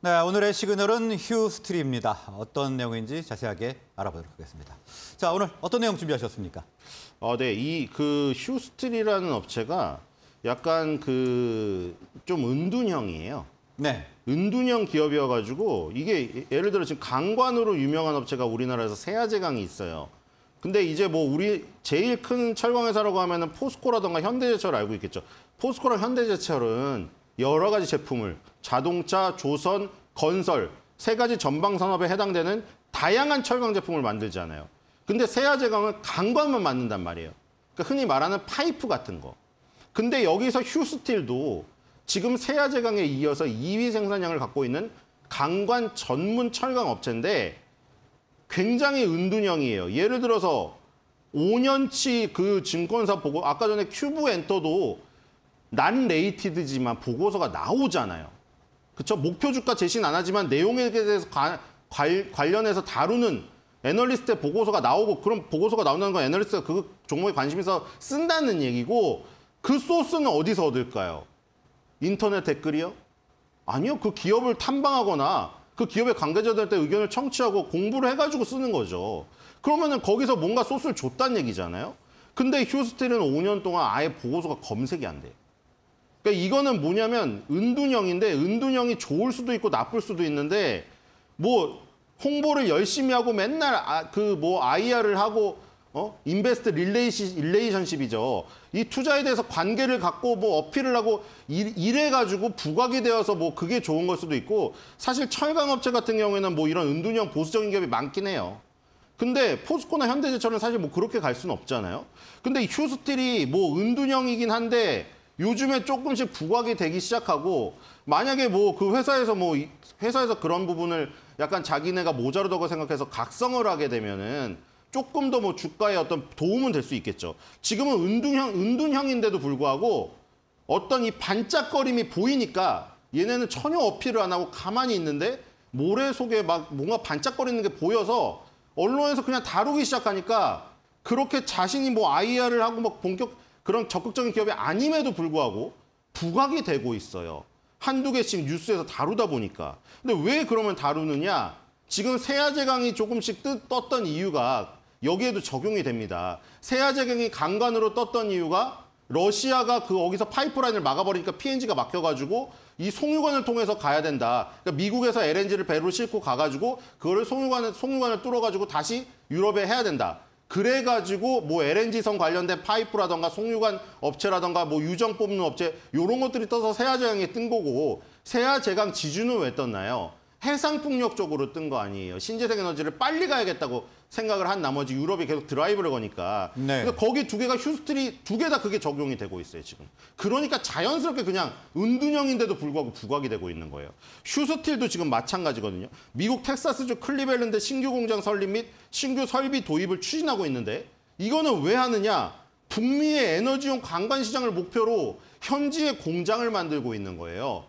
네, 오늘의 시그널은 휴스트리입니다. 어떤 내용인지 자세하게 알아보도록 하겠습니다. 자, 오늘 어떤 내용 준비하셨습니까? 어, 네, 이 그 휴스트리라는 업체가 약간 그 좀 은둔형이에요. 네. 은둔형 기업이어가지고 이게 예를 들어 지금 강관으로 유명한 업체가 우리나라에서 세아제강이 있어요. 근데 이제 뭐 우리 제일 큰 철강회사라고 하면은 포스코라던가 현대제철 알고 있겠죠. 포스코랑 현대제철은 여러 가지 제품을 자동차, 조선, 건설 세 가지 전방 산업에 해당되는 다양한 철강 제품을 만들잖아요. 근데 세아제강은 강관만 만든단 말이에요. 그러니까 흔히 말하는 파이프 같은 거. 근데 여기서 휴스틸도 지금 세아제강에 이어서 2위 생산량을 갖고 있는 강관 전문 철강 업체인데 굉장히 은둔형이에요. 예를 들어서 5년치 그 증권사 보고 아까 전에 큐브 엔터도 난 레이티드지만 보고서가 나오잖아요. 그쵸? 목표 주가 제시는 안 하지만 내용에 대해서 관, 관련해서 다루는 애널리스트의 보고서가 나오고 그럼 보고서가 나온다는 건 애널리스트가 그 종목에 관심 있어 쓴다는 얘기고 그 소스는 어디서 얻을까요? 인터넷 댓글이요? 아니요. 그 기업을 탐방하거나 그 기업의 관계자들한테 의견을 청취하고 공부를 해가지고 쓰는 거죠. 그러면은 거기서 뭔가 소스를 줬다는 얘기잖아요. 근데 휴스틸은 5년 동안 아예 보고서가 검색이 안 돼요. 그러니까 이거는 뭐냐면 은둔형인데 은둔형이 좋을 수도 있고 나쁠 수도 있는데 뭐 홍보를 열심히 하고 맨날 아, 그뭐 IR을 하고 어? 인베스트 릴레이시, 릴레이션십이죠. 이 투자에 대해서 관계를 갖고 뭐 어필을 하고 일, 해가지고 부각이 되어서 뭐 그게 좋은 걸 수도 있고 사실 철강업체 같은 경우에는 뭐 이런 은둔형 보수적인 기업이 많긴 해요. 근데 포스코나 현대제철은 사실 뭐 그렇게 갈 수는 없잖아요. 근데 휴스틸이 뭐 은둔형이긴 한데 요즘에 조금씩 부각이 되기 시작하고 만약에 뭐 그 회사에서 뭐 회사에서 그런 부분을 약간 자기네가 모자르다고 생각해서 각성을 하게 되면은 조금 더 뭐 주가에 어떤 도움은 될 수 있겠죠. 지금은 은둔형 은둔형인데도 불구하고 어떤 이 반짝거림이 보이니까 얘네는 전혀 어필을 안 하고 가만히 있는데 모래 속에 막 뭔가 반짝거리는 게 보여서 언론에서 그냥 다루기 시작하니까 그렇게 자신이 뭐 IR을 하고 막 본격 그런 적극적인 기업이 아님에도 불구하고 부각이 되고 있어요. 한두 개씩 뉴스에서 다루다 보니까. 근데 왜 그러면 다루느냐? 지금 세아제 강이 조금씩 뜨, 떴던 이유가 여기에도 적용이 됩니다. 세아제 강이 강간으로 떴던 이유가 러시아가 그 거기서 파이프라인을 막아버리니까 PNG가 막혀가지고 이 송유관을 통해서 가야 된다. 그러니까 미국에서 LNG를 배로 싣고 가가지고 그거를 송유관을 송유관을 뚫어가지고 다시 유럽에 해야 된다. 그래가지고 뭐 LNG선 관련된 파이프라던가 송유관 업체라던가 뭐 유정 뽑는 업체 요런 것들이 떠서 세아제강이 뜬 거고 세아제강 지주는 왜 떴나요? 해상풍력 쪽으로 뜬 거 아니에요. 신재생 에너지를 빨리 가야겠다고 생각을 한 나머지 유럽이 계속 드라이브를 거니까. 네. 그래서 거기 두 개가 휴스트리 두개 다 그게 적용이 되고 있어요, 지금. 그러니까 자연스럽게 그냥 은둔형인데도 불구하고 부각이 되고 있는 거예요. 휴스틸도 지금 마찬가지거든요. 미국 텍사스주 클리벨랜드 신규 공장 설립 및 신규 설비 도입을 추진하고 있는데 이거는 왜 하느냐? 북미의 에너지용 관광 시장을 목표로 현지의 공장을 만들고 있는 거예요.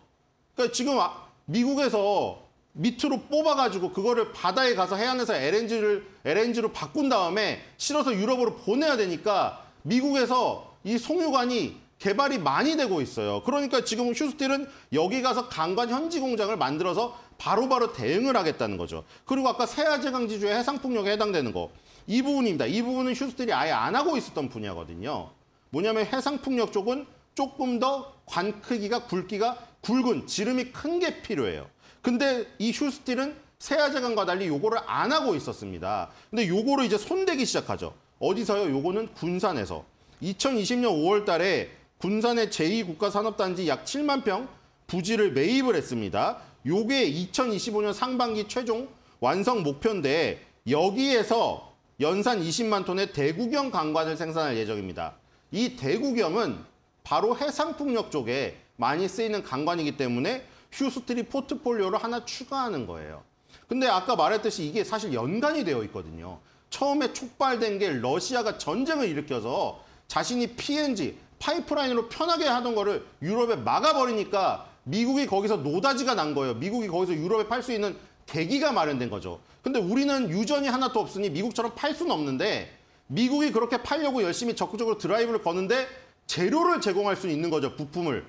그러니까 지금 아, 미국에서 밑으로 뽑아가지고 그거를 바다에 가서 해안에서 LNG를 LNG로 바꾼 다음에 실어서 유럽으로 보내야 되니까 미국에서 이 송유관이 개발이 많이 되고 있어요. 그러니까 지금 휴스틸은 여기 가서 강관 현지 공장을 만들어서 바로바로 바로 대응을 하겠다는 거죠. 그리고 아까 세아제 강지주의 해상풍력에 해당되는 거. 이 부분입니다. 이 부분은 휴스틸이 아예 안 하고 있었던 분야거든요. 뭐냐면 해상풍력 쪽은 조금 더 관 크기가 굵기가 굵은 지름이 큰 게 필요해요. 근데 이 휴스틸은 세아재강과 달리 요거를 안 하고 있었습니다. 근데 요거를 이제 손대기 시작하죠. 어디서요? 요거는 군산에서. 2020년 5월 달에 군산의 제2국가산업단지 약 7만 평 부지를 매입을 했습니다. 요게 2025년 상반기 최종 완성 목표인데 여기에서 연산 20만 톤의 대구경 강관을 생산할 예정입니다. 이 대구경은 바로 해상풍력 쪽에 많이 쓰이는 강관이기 때문에 휴스트리 포트폴리오를 하나 추가하는 거예요. 근데 아까 말했듯이 이게 사실 연관이 되어 있거든요. 처음에 촉발된 게 러시아가 전쟁을 일으켜서 자신이 PNG, 파이프라인으로 편하게 하던 거를 유럽에 막아버리니까 미국이 거기서 노다지가 난 거예요. 미국이 거기서 유럽에 팔 수 있는 계기가 마련된 거죠. 근데 우리는 유전이 하나도 없으니 미국처럼 팔 수는 없는데 미국이 그렇게 팔려고 열심히 적극적으로 드라이브를 거는데 재료를 제공할 수 있는 거죠. 부품을.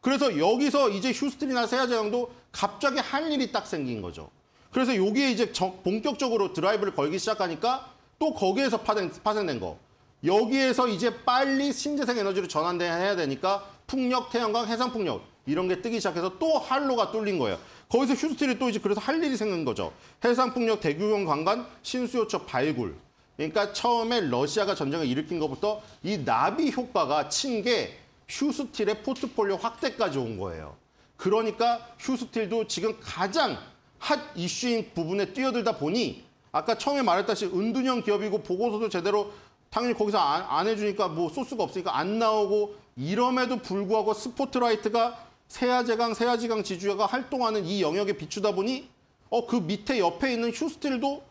그래서 여기서 이제 휴스턴이나 세아자형도 갑자기 할 일이 딱 생긴 거죠. 그래서 여기에 이제 본격적으로 드라이브를 걸기 시작하니까 또 거기에서 파생, 파생된 거. 여기에서 이제 빨리 신재생 에너지로 전환해야 되니까 풍력, 태양광, 해상풍력 이런 게 뜨기 시작해서 또 할로가 뚫린 거예요. 거기서 휴스턴이 또 이제 그래서 할 일이 생긴 거죠. 해상풍력, 대규모 관광, 신수요처 발굴. 그러니까 처음에 러시아가 전쟁을 일으킨 것부터 이 나비 효과가 친게 휴스틸의 포트폴리오 확대까지 온 거예요. 그러니까 휴스틸도 지금 가장 핫 이슈인 부분에 뛰어들다 보니 아까 처음에 말했다시피 은둔형 기업이고 보고서도 제대로 당연히 거기서 안, 안 해주니까 뭐 소스가 없으니까 안 나오고 이럼에도 불구하고 스포트라이트가 세아제강, 세아지강 지주가 활동하는 이 영역에 비추다 보니 어 그 밑에 옆에 있는 휴스틸도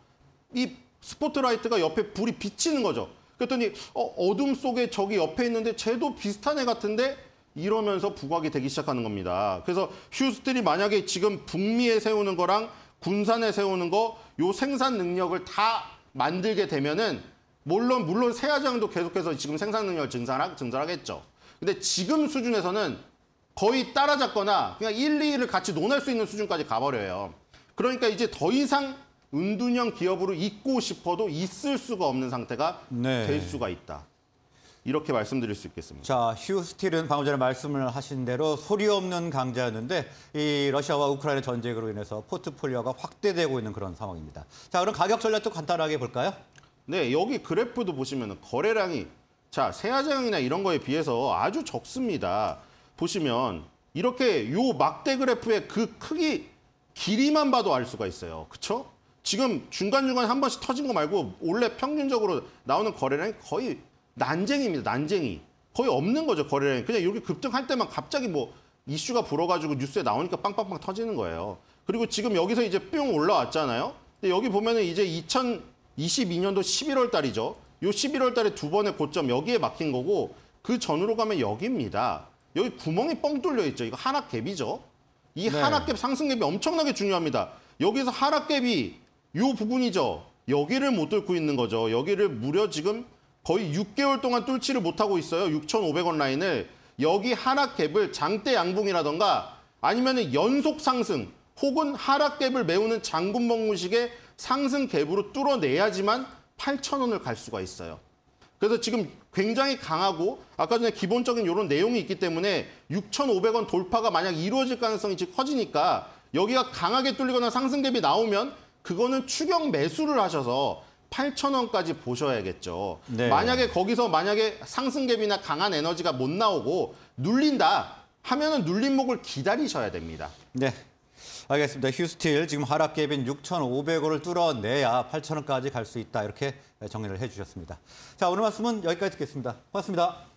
이 스포트라이트가 옆에 불이 비치는 거죠. 그랬더니 어, 둠 속에 저기 옆에 있는데 쟤도 비슷한 애 같은데 이러면서 부각이 되기 시작하는 겁니다. 그래서 휴스들이 만약에 지금 북미에 세우는 거랑 군산에 세우는 거 요 생산 능력을 다 만들게 되면은 물론 물론 세야장도 계속해서 지금 생산 능력을 증산하, 증산하겠죠. 근데 지금 수준에서는 거의 따라잡거나 그냥 1, 2를 위 같이 논할 수 있는 수준까지 가버려요. 그러니까 이제 더 이상 은둔형 기업으로 있고 싶어도 있을 수가 없는 상태가 네. 될 수가 있다. 이렇게 말씀드릴 수 있겠습니다. 자, 휴스틸은 방금 전에 말씀을 하신 대로 소리 없는 강자였는데 이 러시아와 우크라이나 전쟁으로 인해서 포트폴리오가 확대되고 있는 그런 상황입니다. 자, 그럼 가격 전략도 간단하게 볼까요? 네, 여기 그래프도 보시면 거래량이 자, 세아장이나 이런 거에 비해서 아주 적습니다. 보시면 이렇게 요 막대 그래프의 그 크기 길이만 봐도 알 수가 있어요. 그렇죠? 지금 중간중간 에한 번씩 터진 거 말고 원래 평균적으로 나오는 거래량이 거의 난쟁입니다. 난쟁이. 거의 없는 거죠. 거래량이. 그냥 이렇게 급등할 때만 갑자기 뭐 이슈가 불어가지고 뉴스에 나오니까 빵빵빵 터지는 거예요. 그리고 지금 여기서 이제 뿅 올라왔잖아요. 근데 여기 보면은 이제 2022년도 11월 달이죠. 요 11월 달에 두 번의 고점 여기에 막힌 거고 그 전으로 가면 여기입니다. 여기 구멍이 뻥 뚫려 있죠. 이거 하락갭이죠. 이 네. 하락갭 상승갭이 엄청나게 중요합니다. 여기서 하락갭이 이 부분이죠. 여기를 못 뚫고 있는 거죠. 여기를 무려 지금 거의 6개월 동안 뚫지를 못하고 있어요. 6,500원 라인을. 여기 하락 갭을 장대 양봉이라던가 아니면 연속 상승 혹은 하락 갭을 메우는 장군 먹무식의 상승 갭으로 뚫어내야지만 8,000원을 갈 수가 있어요. 그래서 지금 굉장히 강하고 아까 전에 기본적인 이런 내용이 있기 때문에 6,500원 돌파가 만약 이루어질 가능성이 커지니까 여기가 강하게 뚫리거나 상승 갭이 나오면 그거는 추경 매수를 하셔서 8,000원까지 보셔야겠죠. 네. 만약에 거기서 만약에 상승갭이나 강한 에너지가 못 나오고 눌린다 하면은 눌림목을 기다리셔야 됩니다. 네. 알겠습니다. 휴스틸 지금 하락갭인 6,500원을 뚫어내야 8,000원까지 갈 수 있다. 이렇게 정리를 해 주셨습니다. 자, 오늘 말씀은 여기까지 듣겠습니다. 고맙습니다.